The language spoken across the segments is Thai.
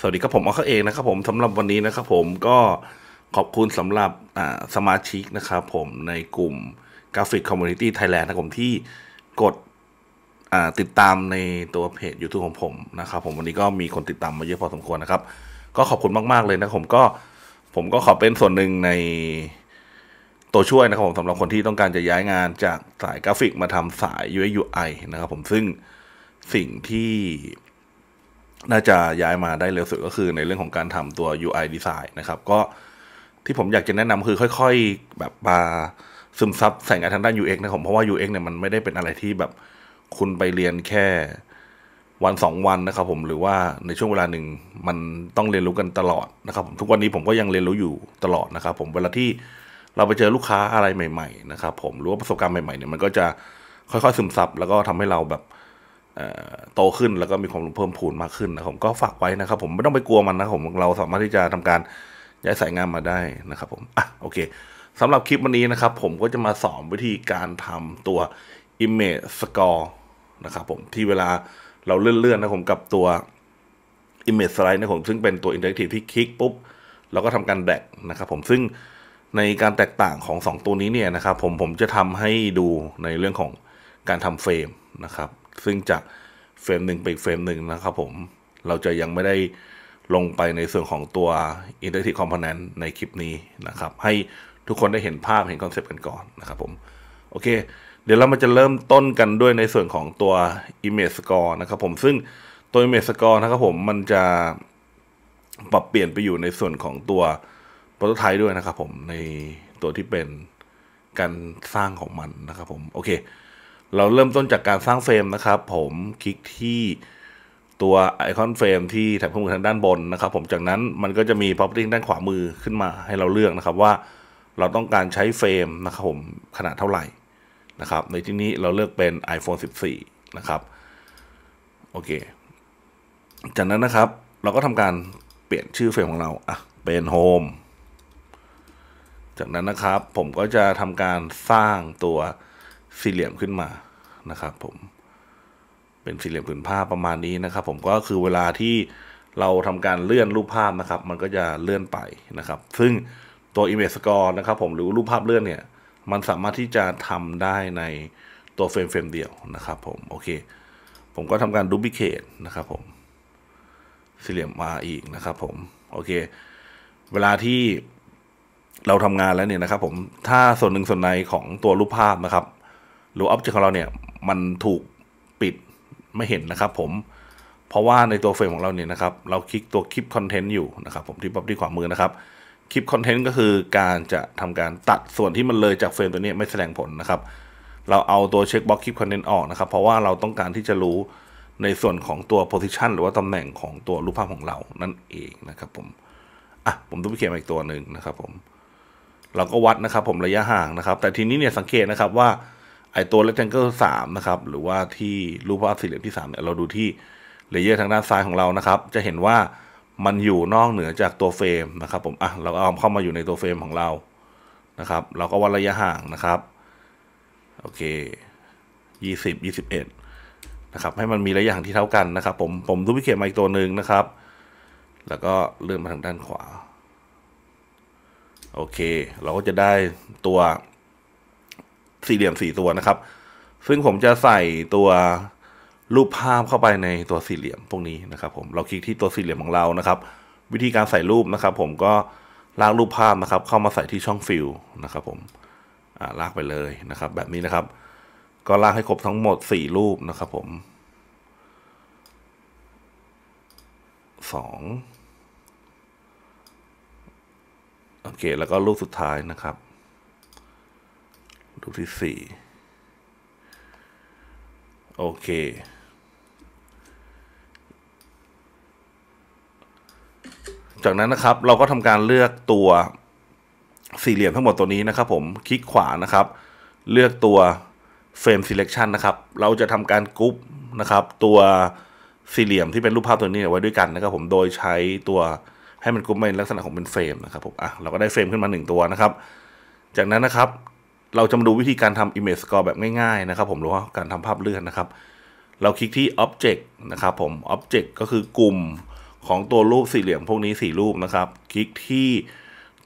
สวัสดีครับผมเอเขาเองนะครับผมสำหรับวันนี้นะครับ ผมก็ขอบคุณสำหรับสมาชิกนะครับผมในกลุ่มกราฟิกคอมมูนิตี้ไทยแลนด์นะผมที่กดติดตามในตัวเพจ YouTube ของผมนะครับผมวันนี้ก็มีคนติดตามมาเยอะพอสมควรนะครับก็ขอบคุณมาก ๆ เลยนะผมก็ผมก็ขอเป็นส่วนหนึ่งในตัวช่วยนะครับผมสำหรับคนที่ต้องการจะย้ายงานจากสายกราฟิกมาทำสาย UI UI นะครับผมซึ่งสิ่งที่น่าจะย้ายมาได้เร็วสุดก็คือในเรื่องของการทำตัว UI design นะครับ ก็ที่ผมอยากจะแนะนำคือค่อย ๆ แบบมาซึมซับใส่งานทางด้าน UX นะผมเพราะว่า UX เนี่ยมันไม่ได้เป็นอะไรที่แบบคุณไปเรียนแค่วันสองวันนะครับ ผมหรือว่าในช่วงเวลาหนึ่งมันต้องเรียนรู้กันตลอดนะครับ ผมทุกวันนี้ผมก็ยังเรียนรู้อยู่ตลอดนะครับ ผมเวลาที่เราไปเจอลูกค้าอะไรใหม่ ๆนะครับ ผมหรือว่าประสบการณ์ใหม่ๆเนี่ยมันก็จะค่อยๆซึมซับแล้วก็ทำให้เราแบบโตขึ้นแล้วก็มีความรู้เพิ่มพูนมากขึ้นนะผมก็ฝากไว้นะครับผมไม่ต้องไปกลัวมันนะผมเราสามารถที่จะทำการย้ายสายงานมาได้นะครับผม อ่ะโอเคสำหรับคลิปวันนี้นะครับ ผมก็จะมาสอนวิธีการทำตัว image score นะครับผมที่เวลาเราเลื่อนๆนะผมกับตัว image slide นะผมซึ่งเป็นตัว interactive ที่คลิกปุ๊บเราก็ทำการแดกนะครับผมซึ่งในการแตกต่างของ 2 ตัวนี้เนี่ยนะครับ ผมผมจะทำให้ดูในเรื่องของการทำเฟรมนะครับซึ่งจากเฟรมหนึ่งไปเฟรมหนึ่งนะครับผม เราจะยังไม่ได้ลงไปในส่วนของตัว Interactive Component ในคลิปนี้นะครับ ให้ทุกคนได้เห็นภาพเห็นคอนเซปต์กันก่อนนะครับผม โอเค เดี๋ยวเรามาจะเริ่มต้นกันด้วยในส่วนของตัว Image Score นะครับผม ซึ่งตัว Image Score นะครับผม มันจะปรับเปลี่ยนไปอยู่ในส่วนของตัวโปรโตไทป์ด้วยนะครับ ผม ในตัวที่เป็นการสร้างของมันนะครับผม โอเคเราเริ่มต้นจากการสร้างเฟรมนะครับผมคลิกที่ตัวไอคอนเฟรมที่แถบข้อมือทางด้านบนนะครับ ผมจากนั้นมันก็จะมี property ด้านขวามือขึ้นมาให้เราเลือกนะครับว่าเราต้องการใช้เฟรมนะครับผมขนาดเท่าไหร่นะครับ ในที่นี้เราเลือกเป็น iPhone 14 นะครับโอเค จากนั้นนะครับ เราก็ทำการเปลี่ยนชื่อเฟรมของเราอ่ะเป็นโฮมจากนั้นนะครับ ผมก็จะทำการสร้างตัวสี่เหลี่ยมขึ้นมานะครับ ผมเป็นสี่เหลี่ยมผืนผ้าประมาณนี้นะครับ ผมก็คือเวลาที่เราทำการเลื่อนรูปภาพนะครับ มันก็จะเลื่อนไปนะครับ ซึ่งตัว image score นะครับ ผมหรือรูปภาพเลื่อนเนี่ย มันสามารถที่จะทำได้ในตัวเฟรมเฟรมเดียวนะครับ ผมโอเค ผมก็ทำการดูพิเคตนะครับผม สี่เหลี่ยมมาอีกนะครับ ผมโอเค เวลาที่เราทำงานแล้วเนี่ยนะครับ ผมถ้าส่วนหนึ่งส่วนในของตัวรูปภาพนะครับหรือออบเจกต์ของเราเนี่ยมันถูกปิดไม่เห็นนะครับผม เพราะว่าในตัวเฟรมของเราเนี่ยนะครับ เราคลิกตัวคลิปคอนเทนต์อยู่นะครับ ผมที่ป๊อปที่ขวามือนะครับคลิปคอนเทนต์ก็คือการจะทำการตัดส่วนที่มันเลยจากเฟรมตัวนี้ไม่แสดงผลนะครับ เราเอาตัวเช็คบ็อกคลิปคอนเทนต์ออกนะครับ เพราะว่าเราต้องการที่จะรู้ในส่วนของตัวโพสิชันหรือว่าตำแหน่งของตัวรูปภาพของเรานั่นเองนะครับ ผมอ่ะผมต้องไปเขียนอีกตัวหนึ่งนะครับ ผม เราก็วัดนะครับ ผมระยะห่างนะครับ แต่ทีนี้เนี่ยสังเกตนะครับว่าอตัว rectangle 3นะครับ หรือว่าที่รูปภาพสี่เหลี่ยมที่3เนี่ยเราดูที่เลเยอร์ทางด้านซ้ายของเรานะครับ จะเห็นว่ามันอยู่นอกเหนือจากตัวเฟรมนะครับผมอ่ะเราเอาเข้ามาอยู่ในตัวเฟรมของเรานะครับ เราก็วัดระยะห่างนะครับ โอเค 20 21 นะครับ ให้มันมีระยะห่างที่เท่ากันนะครับ ผมผมดูพิเคมาอีกตัวหนึ่งนะครับ แล้วก็เลื่อนมาทางด้านขวา โอเค เราก็จะได้ตัวสี่เหลี่ยมสี่ตัวนะครับ ซึ่งผมจะใส่ตัวรูปภาพเข้าไปในตัวสี่เหลี่ยมพวกนี้นะครับ ผม เราคลิกที่ตัวสี่เหลี่ยมของเรานะครับ วิธีการใส่รูปนะครับ ผมก็ลากรูปภาพนะครับ เข้ามาใส่ที่ช่องฟิลนะครับ ผมลากไปเลยนะครับ แบบนี้นะครับ ก็ลากให้ครบทั้งหมดสี่รูปนะครับ ผม สองโอเค แล้วก็รูปสุดท้ายนะครับลูกที่สี่โอเค จากนั้นนะครับเราก็ทำการเลือกตัวสี่เหลี่ยมทั้งหมดตัวนี้นะครับ ผมคลิกขวานะครับ เลือกตัวเฟรม selection นะครับ เราจะทำการกรุ๊ปนะครับตัวสี่เหลี่ยมที่เป็นรูปภาพตัวนี้ไว้ด้วยกันนะครับ ผมโดยใช้ตัวให้มันกรุ๊ปเป็นลักษณะของเป็นเฟรมนะครับผมอ่ะเราก็ได้เฟรมขึ้นมาหนึ่งตัวนะครับ จากนั้นนะครับเราจะมาดูวิธีการทำ image score แบบง่ายๆนะครับ ผมหรือว่าการทำภาพเลื่อนนะครับ เราคลิกที่ object นะครับ ผม object ก็คือกลุ่มของตัวรูปสี่เหลี่ยมพวกนี้สี่รูปนะครับ คลิกที่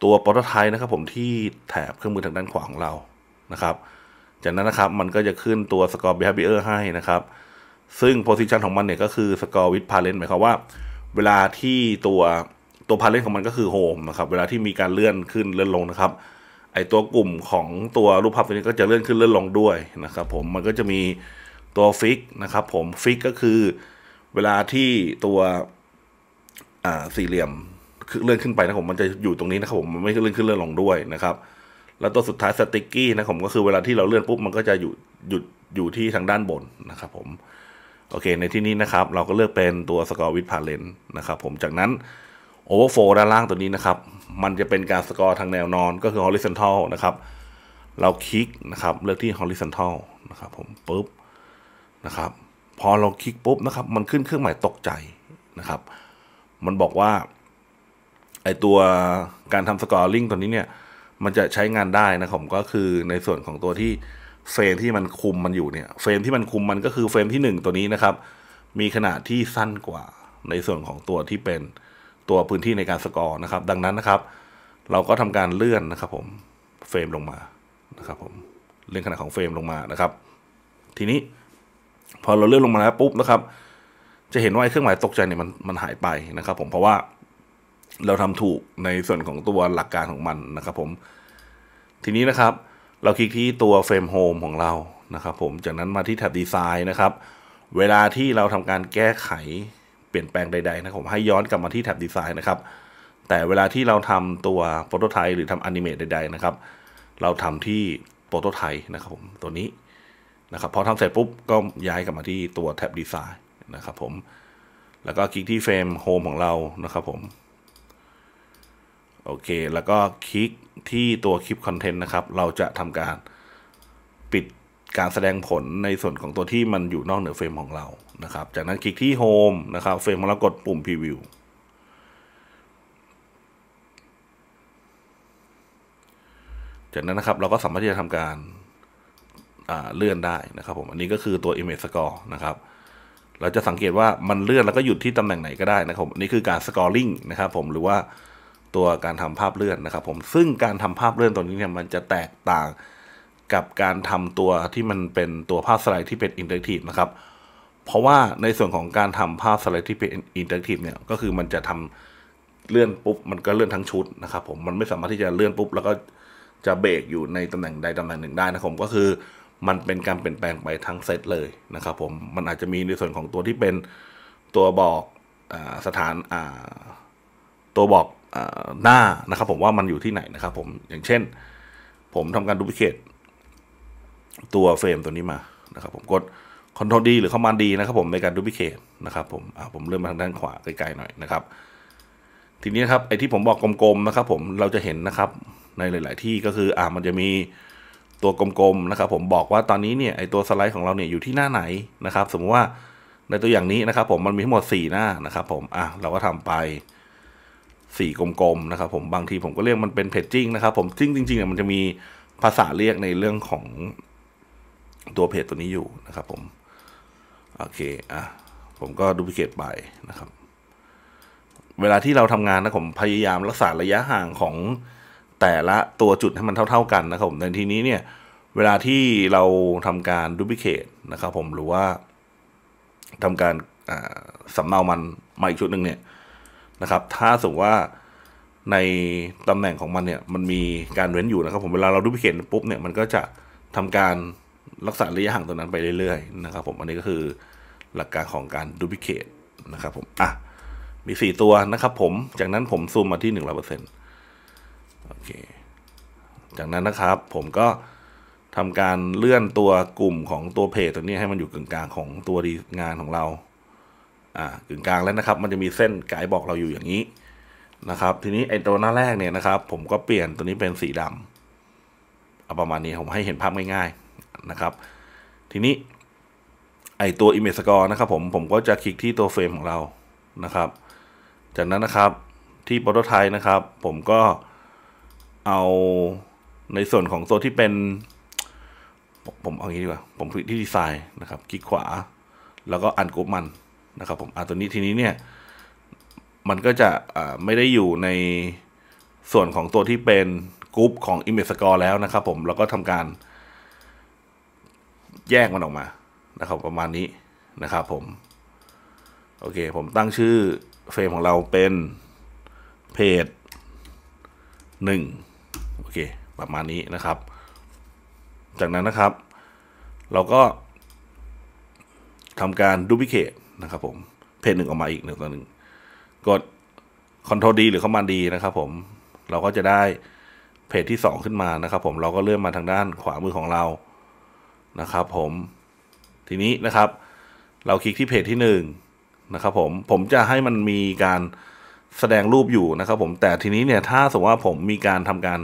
ตัวโปรโตไทป์นะครับ ผมที่แถบเครื่องมือทางด้านขวาของเรานะครับ จากนั้นนะครับมันก็จะขึ้นตัว score behavior ให้นะครับ ซึ่ง position ของมันเนี่ยก็คือ score with parent หมายความว่า เวลาที่ตัวตัว parent ของมันก็คือ home นะครับ เวลาที่มีการเลื่อนขึ้นเลื่อนลงนะครับไอตัวกลุ่มของตัวรูปภาพตัวนี้ก็จะเลื่อนขึ้นเลื่อนลงด้วยนะครับ ผมมันก็จะมีตัวฟิกนะครับผมฟิกก็คือเวลาที่ตัวสี่เหลี่ยมเลื่อนขึ้นไปนะผมมันจะอยู่ตรงนี้นะครับผมมันไม่เลื่อนขึ้นเลื่อนลงด้วยนะครับ แล้วตัวสุดท้ายสติ๊กกี้นะผมก็คือเวลาที่เราเลื่อนปุ๊บ มันก็จะอยู่หยุดอยู่ที่ทางด้านบนนะครับ ผมโอเค ในที่นี้นะครับ เราก็เลือกเป็นตัวสกอร์วิดพาเลนนะครับ ผมจากนั้นโอเวอร์โฟด้านล่างตัวนี้นะครับ มันจะเป็นการสกอร์ทางแนวนอนก็คือ horizontal นะครับ เราคลิกนะครับเลือกที่ horizontal นะครับ ผมปุ๊บนะครับ พอเราคลิกปุ๊บนะครับ มันขึ้นเครื่องหมายตกใจนะครับ มันบอกว่าไอตัวการทำสกอร์ลิงตัวนี้เนี่ย มันจะใช้งานได้นะครับก็คือในส่วนของตัวที่เฟรมที่มันคุมมันอยู่เนี่ย เฟรมที่มันคุมมันก็คือเฟรมที่1ตัวนี้นะครับ มีขนาดที่สั้นกว่าในส่วนของตัวที่เป็นตัวพื้นที่ในการสกอร์นะครับ ดังนั้นนะครับ เราก็ทำการเลื่อนนะครับ ผมเฟรมลงมานะครับ ผมเลื่อนขนาดของเฟรมลงมานะครับ ทีนี้พอเราเลื่อนลงมาแล้วปุ๊บนะครับ จะเห็นว่าเครื่องหมายตกใจเนี่ยมันมันหายไปนะครับ ผมเพราะว่าเราทำถูกในส่วนของตัวหลักการของมันนะครับ ผม ทีนี้นะครับเราคลิกที่ตัวเฟรมโฮมของเรานะครับ ผมจากนั้นมาที่แท็บดีไซน์นะครับ เวลาที่เราทำการแก้ไขเปลี่ยนแปลงใดๆนะผมให้ย้อนกลับมาที่แท็บดีไซน์นะครับแต่เวลาที่เราทำตัวโปรโตไทป์หรือทำแอนิเมตใด ๆนะครับ เราทำที่โปรโตไทป์นะครับผมตัวนี้นะครับพอทำเสร็จปุ๊บ ก็ย้ายกลับมาที่ตัวแท็บดีไซน์นะครับผมแล้วก็คลิกที่เฟรมโฮมของเรานะครับผมโอเค แล้วก็คลิกที่ตัวคลิปคอนเทนต์นะครับ เราจะทำการปิดการแสดงผลในส่วนของตัวที่มันอยู่นอกเหนือเฟรมของเรานะครับจากนั้นคลิกที่โฮมนะครับเฟรมแล้วกดปุ่ม Preview จากนั้นนะครับเราก็สามารถที่จะทำการเลื่อนได้นะครับ ผมอันนี้ก็คือตัว image score นะครับ เราจะสังเกตว่ามันเลื่อนแล้วก็หยุดที่ตำแหน่งไหนก็ได้นะครับนนี่คือการ scoring นะครับ ผมหรือว่าตัวการทำภาพเลื่อนนะครับ ผมซึ่งการทำภาพเลื่อนตัวนี้เนี่ยมันจะแตกต่างกับการทำตัวที่มันเป็นตัวภาพสไลด์ที่เป็นอินเทอร์ทีฟนะครับเพราะว่าในส่วนของการทำภาพสไลด์ที่เป็นอินเทอร์แอคทีฟเนี่ยก็คือมันจะทำเลื่อนปุ๊บมันก็เลื่อนทั้งชุดนะครับ ผมมันไม่สามารถที่จะเลื่อนปุ๊บแล้วก็จะเบรกอยู่ในตำแหน่งใดตำแหน่งหนึ่งได้นะครับ ผมก็คือมันเป็นการเปลี่ยนแปลงไปทั้งเซตเลยนะครับผมมันอาจจะมีในส่วนของตัวที่เป็นตัวบอกอสถานตัวบอกอหน้านะครับ ผมว่ามันอยู่ที่ไหนนะครับผมอย่างเช่น ผมทำการดูพิเคตตัวเฟรมตัวนี้มานะครับ ผมกดคอนโทรลดีหรือคอมมานดีนะครับ ผมในการดูพิเคทนะครับ ผมอ่าผมเริ่มมาทางด้านขวาไกลๆหน่อยนะครับ ทีนี้ครับ ไอที่ผมบอกกลมๆนะครับ ผมเราจะเห็นนะครับ ในหลาย ๆที่ก็คืออ่ามันจะมีตัวกลมๆนะครับ ผมบอกว่าตอนนี้เนี่ย ไอตัวสไลด์ของเราเนี่ยอยู่ที่หน้าไหนนะครับ สมมติว่าในตัวอย่างนี้นะครับ ผมมันมีทั้งหมด 4 หน้านะครับ ผมอ่ะเราก็ทำไปสีกลมๆนะครับ ผมบางทีผมก็เรียกมันเป็นเพจจิ้งนะครับ ผมซึ่งจริงๆเนี่ยมันจะมีภาษาเรียกในเรื่องของตัวเพจตัวนี้อยู่นะครับ ผมโอเคอ่ะ ผมก็ดูพิเคตไปนะครับ เวลาที่เราทำงานนะผมพยายามรักษาระยะห่างของแต่ละตัวจุดให้มันเท่า ๆ กันนะครับ ผมในทีนี้เนี่ย เวลาที่เราทำการดูพิเคตนะครับผมหรือว่าทำการสำเนามันมาอีกชุดหนึ่งเนี่ยนะครับ ถ้าสมมติว่าในตำแหน่งของมันเนี่ย มันมีการเว้นอยู่นะครับ ผมเวลาเราดูพิเคตปุ๊บเนี่ยมันก็จะทำการรักษาระยะห่างตรงนั้นไปเรื่อยๆนะครับ ผมอันนี้ก็คือหลักการของการดูพิเคตนะครับผม อ่ะ มี 4 ตัวนะครับ ผม จากนั้นผมซูมมาที่ 100%โอเค จากนั้นนะครับ ผมก็ทำการเลื่อนตัวกลุ่มของตัวเพจตัวนี้ให้มันอยู่กึ่งกลางของตัวดีงานของเรา อ่า กึ่งกลางแล้วนะครับ มันจะมีเส้นไกด์บอกเราอยู่อย่างนี้นะครับ ทีนี้ไอตัวหน้าแรกเนี่ยนะครับ ผมก็เปลี่ยนตัวนี้เป็นสีดำเอาประมาณนี้ผมให้เห็นภาพง่ายๆนะครับ ทีนี้ไอตัว image score นะครับผมผมก็จะคลิกที่ตัวเฟรมของเรานะครับ จากนั้นนะครับที่ prototype นะครับ ผมก็เอาในส่วนของตัวที่เป็น ผมเอางี้ดีกว่าผมคลิกที่ดีไซน์นะครับ คลิกขวาแล้วก็อันกรุ๊ปมันนะครับ ผมอ่ะตัวนี้ทีนี้เนี่ยมันก็จะไม่ได้อยู่ในส่วนของตัวที่เป็นกรุ๊ปของ image score แล้วนะครับ ผมแล้วก็ทำการแยกมันออกมานะครับประมาณนี้นะครับผมโอเคผมตั้งชื่อเฟรมของเราเป็นเพจหนึ่งโอเค ประมาณนี้นะครับ จากนั้นนะครับ เราก็ทำการดูพิเคตนะครับผมเพจหนึ่งออกมาอีกหนึ่งตัวหนึ่งกด c ทรดีหรือคอมมานดีนะครับผมเราก็จะได้เพจที่ 2 ขึ้นมานะครับผมเราก็เลื่อนมาทางด้านขวามือของเรานะครับผมทีนี้นะครับเราคลิกที่เพจที่1นนะครับ ผมผมจะให้มันมีการแสดงรูปอยู่นะครับ ผมแต่ทีนี้เนี่ยถ้าสมมติว่าผมมีการทำการ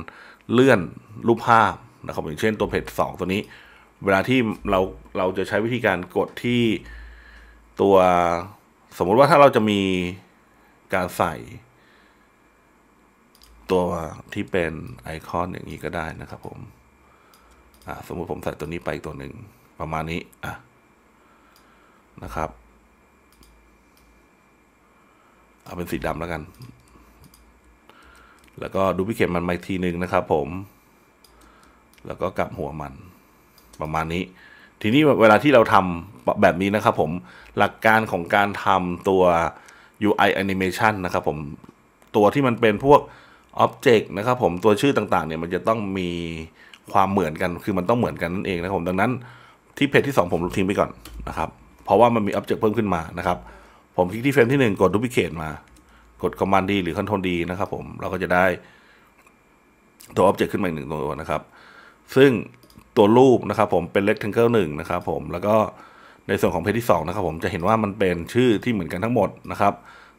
เลื่อนรูปภาพนะครับ อย่างเช่นตัวเพจ 2 ตัวนี้ เวลาที่เราเราจะใช้วิธีการกดที่ตัว สมมุติว่าถ้าเราจะมีการใส่ ตัวที่เป็นไอคอนอย่างนี้ก็ได้นะครับ ผมสมมุติผมใส่ตัวนี้ไปตัวหนึ่งประมาณนี้ อ่ะนะครับ เอาเป็นสีดำแล้วกัน แล้วก็ดูพิเค็มมันมาทีหนึ่งนะครับผม แล้วก็กลับหัวมัน ประมาณนี้ ทีนี้เวลาที่เราทำแบบนี้นะครับ ผม หลักการของการทำตัว UI animation นะครับ ผม ตัวที่มันเป็นพวก Object นะครับ ผม ตัวชื่อต่างๆเนี่ยมันจะต้องมีความเหมือนกัน คือมันต้องเหมือนกันนั่นเองนะครับผม ดังนั้นที่เพจที่2ผมลบทิ้งไปก่อนนะครับเพราะว่ามันมีอัปเจกตเพิ่มขึ้นมานะครับ ผมคลิกที่เฟรมที่ 1 กดดูพิเคตมา กดคอมมานด์ดีหรือคอนโทรลดี นะครับผม เราก็จะได้ตัวอ็อบเจกต์ขึ้นมาอีกหนึ่งตัวนะครับ ซึ่งตัวรูปนะครับผมเป็นเ r e c t งเกิลหนึ่งนะครับผม แล้วก็ในส่วนของเพจที่ 2 นะครับผมจะเห็นว่ามันเป็นชื่อที่เหมือนกันทั้งหมดนะครับ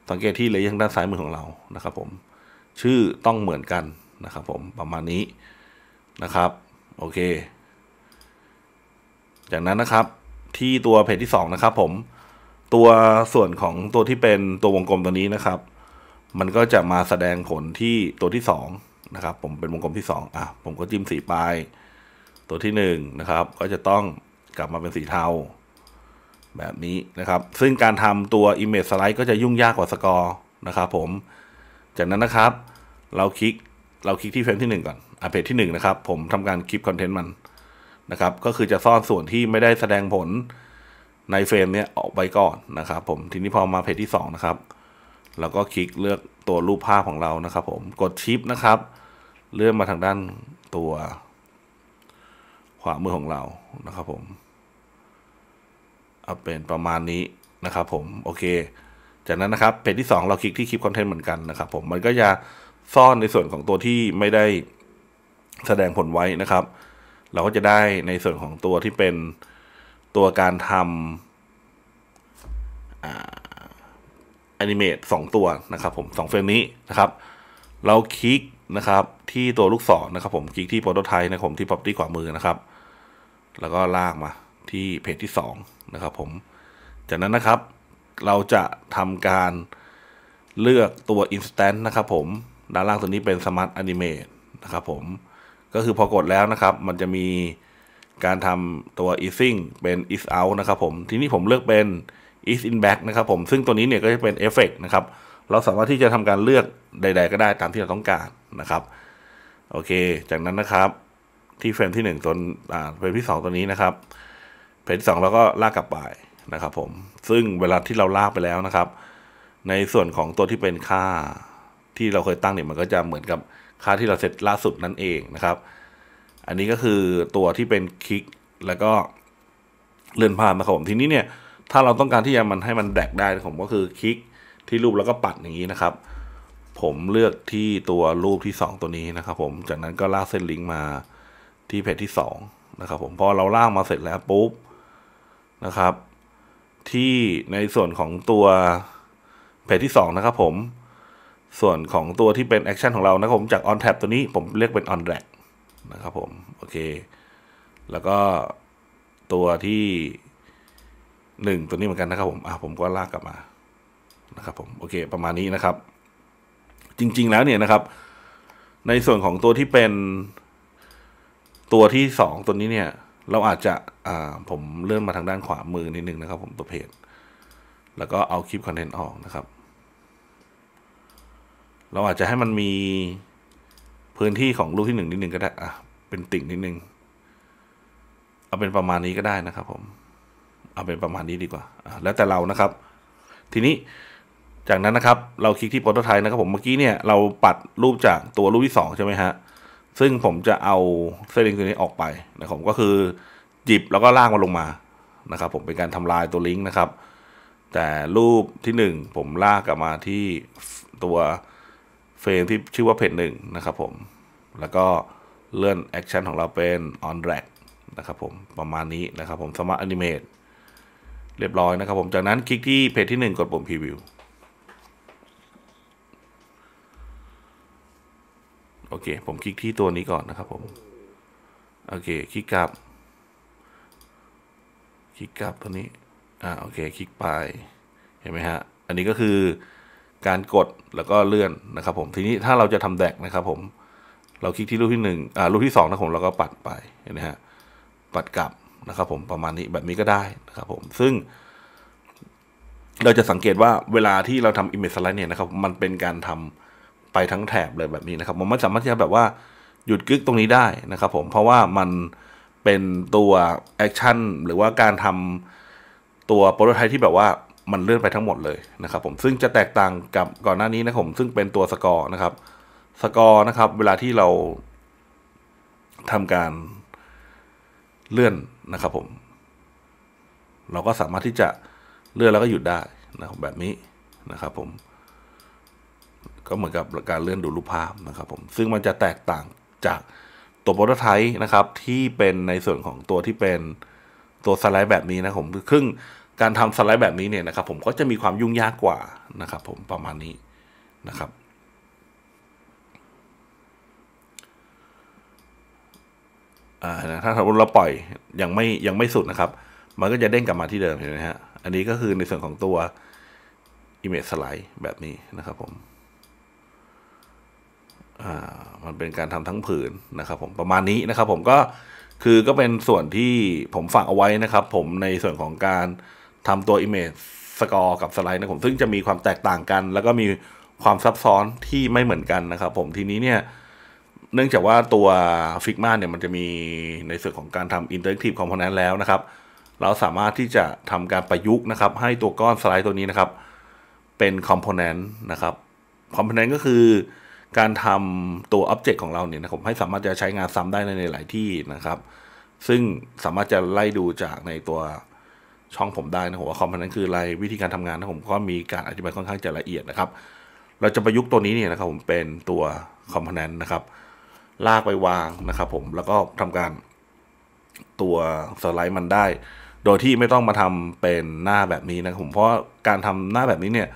สังเกตที่เลเยอร์ด้านซ้ายมือของเรานะครับ ผม ชื่อต้องเหมือนกันนะครับ ผมประมาณนี้นะครับ โอเค จากนั้นนะครับที่ตัวเพจที่2นะครับ ผมตัวส่วนของตัวที่เป็นตัววงกลมตัวนี้นะครับ มันก็จะมาแสดงผลที่ตัวที่2นะครับ ผมเป็นวงกลมที่2อ่ะผมก็จิ้มสีปลายตัวที่1นะครับ ก็จะต้องกลับมาเป็นสีเทาแบบนี้นะครับซึ่งการทำตัว Image Slide ก็จะยุ่งยากกว่าสกอร์นะครับผม จากนั้นนะครับ เราคลิกเราคลิกที่เฟรมที่1ก่อนอ่ะเพจที่1นะครับ ผมทำการคลิปคอนเทนต์มันนะครับ ก็คือจะซ่อนส่วนที่ไม่ได้แสดงผลในเฟรมเนี้ยออกไปก่อนนะครับ ผม ทีนี้พอมาเพจที่2นะครับเราก็คลิกเลือกตัวรูปภาพของเรานะครับ ผม กดชิปนะครับ เลื่อนมาทางด้านตัว ขวามือของเรา นะครับ ผม เอาเป็นประมาณนี้นะครับ ผม โอเค จากนั้นนะครับ เพจที่2เราคลิกที่คลิปคอนเทนต์เหมือนกันนะครับ ผม มันก็จะซ่อนในส่วนของตัวที่ไม่ได้แสดงผลไว้นะครับเราก็จะได้ในส่วนของตัวที่เป็นตัวการทำแอนิเมตสองตัวนะครับผมสองเฟรมนี้นะครับ เราคลิกนะครับที่ตัวลูกศรนนะครับผมคลิกที่โปรโตไทป์นะครับผมที่ป r o p e ี t ขวามือนะครับ แล้วก็ลากมาที่เพจที่ 2 นะครับ ผมจากนั้นนะครับเราจะทำการเลือกตัว instant นะครับ ผมด้านล่างตัวนี้เป็น smart animate นะครับ ผมก็คือพอกดแล้วนะครับ มันจะมีการทำตัว easing เป็น is out นะครับ ผมทีนี้ผมเลือกเป็น is in back นะครับผมซึ่งตัวนี้เนี่ยก็จะเป็นเอฟเฟกนะครับ เราสามารถที่จะทำการเลือกใด ๆ ก็ได้ตามที่เราต้องการนะครับ โอเค จากนั้นนะครับ ที่เฟรมที่1ตัวเฟรมที่2 ตัวนี้นะครับเฟรมที่สองเราก็ลากกลับไปนะครับ ผมซึ่งเวลาที่เราลากไปแล้วนะครับ ในส่วนของตัวที่เป็นค่าที่เราเคยตั้งเนี่ยมันก็จะเหมือนกับค่าที่เราเสร็จล่าสุดนั่นเองนะครับ อันนี้ก็คือตัวที่เป็นคลิกแล้วก็เลื่อนผ่านนะครับผม ทีนี้เนี่ย ถ้าเราต้องการที่จะมันให้มันแดกได้ผมก็คือคลิกที่รูปแล้วก็ปัดอย่างนี้นะครับ ผมเลือกที่ตัวรูปที่2ตัวนี้นะครับ ผมจากนั้นก็ลากเส้นลิงก์มาที่เพจที่2นะครับ ผมพอเราลากมาเสร็จแล้วปุ๊บนะครับ ที่ในส่วนของตัวเพจที่2นะครับ ผมส่วนของตัวที่เป็นแอคชั่นของเรานะครับ ผมจาก on tap ตัวนี้ผมเรียกเป็น on drag นะครับ ผมโอเค แล้วก็ตัวที่หนึ่งตัวนี้เหมือนกันนะครับ ผม อ่ะผมก็ลากกลับมานะครับ ผมโอเค ประมาณนี้นะครับ จริง ๆ แล้วเนี่ยนะครับ ในส่วนของตัวที่เป็นตัวที่สองตัวนี้เนี่ย เราอาจจะอ่าผมเลื่อนมาทางด้านขวามือนิดนึงนะครับ ผมตัวเพจแล้วก็เอาคลิปคอนเทนต์ออกนะครับเราอาจจะให้มันมีพื้นที่ของรูปที่หนึ่งนิดนึงก็ได้ อ่ะ เป็นติ่งนิดนึงเอาเป็นประมาณนี้ก็ได้นะครับ ผม เอาเป็นประมาณนี้ดีกว่าแล้วแต่เรานะครับ ทีนี้ จากนั้นนะครับ เราคลิกที่โปรโตไทป์นะครับ ผม เมื่อกี้เนี่ยเราปัดรูปจากตัวรูปที่สองใช่ไหมฮะ ซึ่งผมจะเอาเซลิงตัวนี้ออกไปนะครับผม ก็คือจิบแล้วก็ลากมันลงมา นะครับ ผม เป็นการทำลายตัวลิงก์นะครับ แต่รูปที่หนึ่งผมลากกลับมาที่ตัวเฟรมที่ชื่อว่าเพจหนึ่งนะครับผมแล้วก็เลื่อนแอคชั่นของเราเป็น on r a c กนะครับผมประมาณนี้นะครับผมมาร์ t แอนิเมตเรียบร้อยนะครับผมจากนั้นคลิกที่เพจที่1กดปุ่มพรีวิวโอเคผมคลิกที่ตัวนี้ก่อนนะครับผมโอเคคลิกกลับ คลิกกลับตัวนี้ อ่าโอเคคลิกไป เห็นไหมฮะ อันนี้ก็คือการกดแล้วก็เลื่อนนะครับ ผมทีนี้ถ้าเราจะทำแดกนะครับผม เราคลิกที่รูปที่หนึ่งอ่า รูปที่สองนะผมเราก็ปัดไปเห็นไหมฮะปัดกลับนะครับ ผมประมาณนี้แบบนี้ก็ได้นะครับผมซึ่งเราจะสังเกตว่า เวลาที่เราทำ image slide เนี่ยนะครับมันเป็นการทำไปทั้งแถบเลยแบบนี้นะครับมันไม่สามารถที่จะแบบว่า หยุดกึกตรงนี้ได้นะครับ ผมเพราะว่ามันเป็นตัวแอคชั่นหรือว่าการทำตัวโปรโตไทป์ที่แบบว่ามันเลื่อนไปทั้งหมดเลยนะครับ ผมซึ่งจะแตกต่างกับก่อนหน้านี้นะผม ซึ่งเป็นตัวสกอร์นะครับ สกอร์นะครับ เวลาที่เราทำการเลื่อนนะครับ ผม เราก็สามารถที่จะเลื่อนแล้วก็หยุดได้นะครับแบบนี้นะครับ ผม ก็เหมือนกับการเลื่อนดูรูปภาพนะครับ ผม ซึ่งมันจะแตกต่างจากตัวโปรโตไทป์นะครับ ที่เป็นในส่วนของตัวที่เป็นตัวสไลด์แบบนี้นะผมซึ่งการทำสไลด์แบบนี้เนี่ยนะครับผมก็จะมีความยุ่งยากกว่านะครับ ผมประมาณนี้นะครับถ้าสมมติเราปล่อยยังไม่ยังไม่สุดนะครับ มันก็จะเด้งกลับมาที่เดิมเห็นไหมฮะอันนี้ก็คือในส่วนของตัว image slide แบบนี้นะครับ ผมมันเป็นการทำทั้งผืนนะครับผมประมาณนี้นะครับ ผมก็คือก็เป็นส่วนที่ผมฝากเอาไว้นะครับ ผมในส่วนของการทำตัว Image Score กับสไลด์นะผมซึ่งจะมีความแตกต่างกัน แล้วก็มีความซับซ้อนที่ไม่เหมือนกันนะครับ ผมทีนี้เนี่ยเนื่องจากว่าตัว Figma เนี่ยมันจะมีในส่วนของการทำ Interactive Component แล้วนะครับ เราสามารถที่จะทำการประยุกต์นะครับ ให้ตัวก้อนสไลด์ตัวนี้นะครับ เป็น Component นะครับ Component ก็คือการทำตัว Object ของเราเนี่ยนะผมให้สามารถจะใช้งานซ้ำได้ในหลายที่นะครับ ซึ่งสามารถจะไล่ดูจากในตัวช่องผมได้นะผมว่าคอมพันนั้นคืออะไรวิธีการทำงานนะผมก็มีการอธิบายค่อนข้างจะละเอียดนะครับเราจะประยุกต์ตัวนี้เนี่ยนะครับผมเป็นตัวคอมพันนั้นนะครับ ลากไปวางนะครับผมแล้วก็ทำการตัวสไลด์มันได้ โดยที่ไม่ต้องมาทำเป็นหน้าแบบนี้นะครับผมเพราะการทำหน้าแบบนี้เนี่ย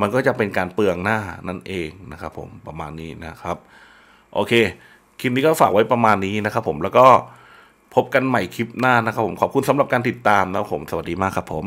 มันก็จะเป็นการเปลืองหน้านั่นเองนะครับ ผมประมาณนี้นะครับโอเคคลิปนี้ก็ฝากไว้ประมาณนี้นะครับ ผมแล้วก็พบกันใหม่คลิปหน้านะครับผม ขอบคุณสำหรับการติดตามนะครับผม สวัสดีมากครับผม